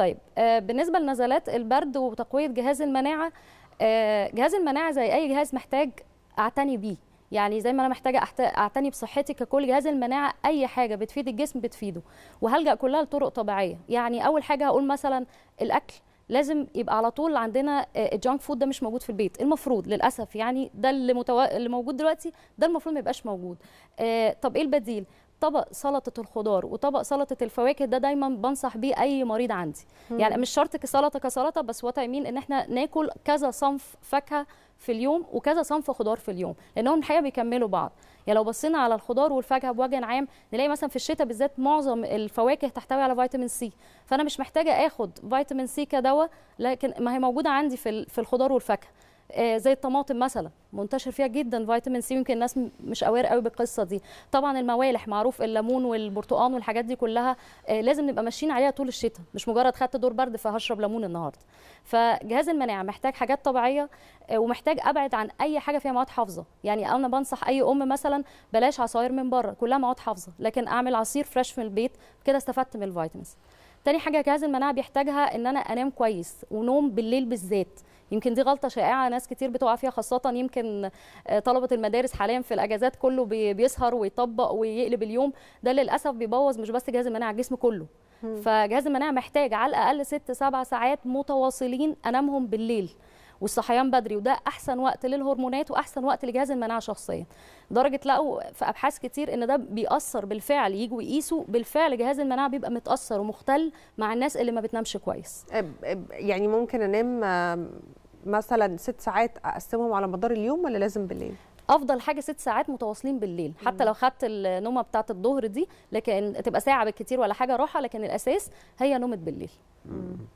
طيب آه، بالنسبه لنزلات البرد وتقويه جهاز المناعه آه، جهاز المناعه زي اي جهاز محتاج اعتني بيه يعني زي ما انا محتاجه اعتني بصحتي ككل جهاز المناعه اي حاجه بتفيد الجسم بتفيده وهلجا كلها لطرق طبيعيه يعني اول حاجه هقول مثلا الاكل لازم يبقى على طول عندنا آه، الجانك فود ده مش موجود في البيت المفروض للاسف يعني ده اللي, متو... اللي موجود دلوقتي ده المفروض ما يبقاش موجود طب ايه البديل طبق سلطه الخضار وطبق سلطه الفواكه ده دايما بنصح بيه اي مريض عندي مم. يعني مش شرط كسلطه كسلطه بس وات مين ان احنا ناكل كذا صنف فاكهه في اليوم وكذا صنف خضار في اليوم لانهم الحقيقه بيكملوا بعض يعني لو بصينا على الخضار والفاكهه بوجه عام نلاقي مثلا في الشتاء بالذات معظم الفواكه تحتوي على فيتامين سي فانا مش محتاجه اخد فيتامين سي كدواء لكن ما هي موجوده عندي في الخضار والفاكهه آه، زي الطماطم مثلا منتشر فيها جدا فيتامين سي يمكن الناس مش اوير قوي بالقصه دي طبعا الموالح معروف الليمون والبرتقان والحاجات دي كلها آه، لازم نبقى ماشيين عليها طول الشتاء مش مجرد خدت دور برد فهشرب ليمون النهارده فجهاز المناعه محتاج حاجات طبيعيه آه، ومحتاج ابعد عن اي حاجه فيها مواد حافظه يعني انا بنصح اي ام مثلا بلاش عصاير من بره كلها مواد حافظه لكن اعمل عصير فريش من البيت كده استفدت من الفيتامينز تاني حاجه جهاز المناعه بيحتاجها ان انا انام كويس ونوم بالليل بالذات يمكن دي غلطه شائعه ناس كتير بتقع فيها خاصه يمكن آه، طلبه المدارس حاليا في الاجازات كله بيسهر ويطبق ويقلب اليوم ده للاسف بيبوظ مش بس جهاز المناعه الجسم كله فجهاز المناعه محتاج على الاقل ست سبع ساعات متواصلين انامهم بالليل والصحيان بدري وده احسن وقت للهرمونات واحسن وقت لجهاز المناعه شخصيا لدرجه لقوا في ابحاث كتير ان ده بيأثر بالفعل يجوا يقيسوا بالفعل جهاز المناعه بيبقى متأثر ومختل مع الناس اللي ما بتنامش كويس يعني ممكن انام مثلا ست ساعات اقسمهم على مدار اليوم ولا لازم بالليل افضل حاجه ست ساعات متواصلين بالليل حتى لو خدت النومه بتاعه الظهر دي لكن تبقى ساعه بالكتير ولا حاجه راحه لكن الاساس هي نومه بالليل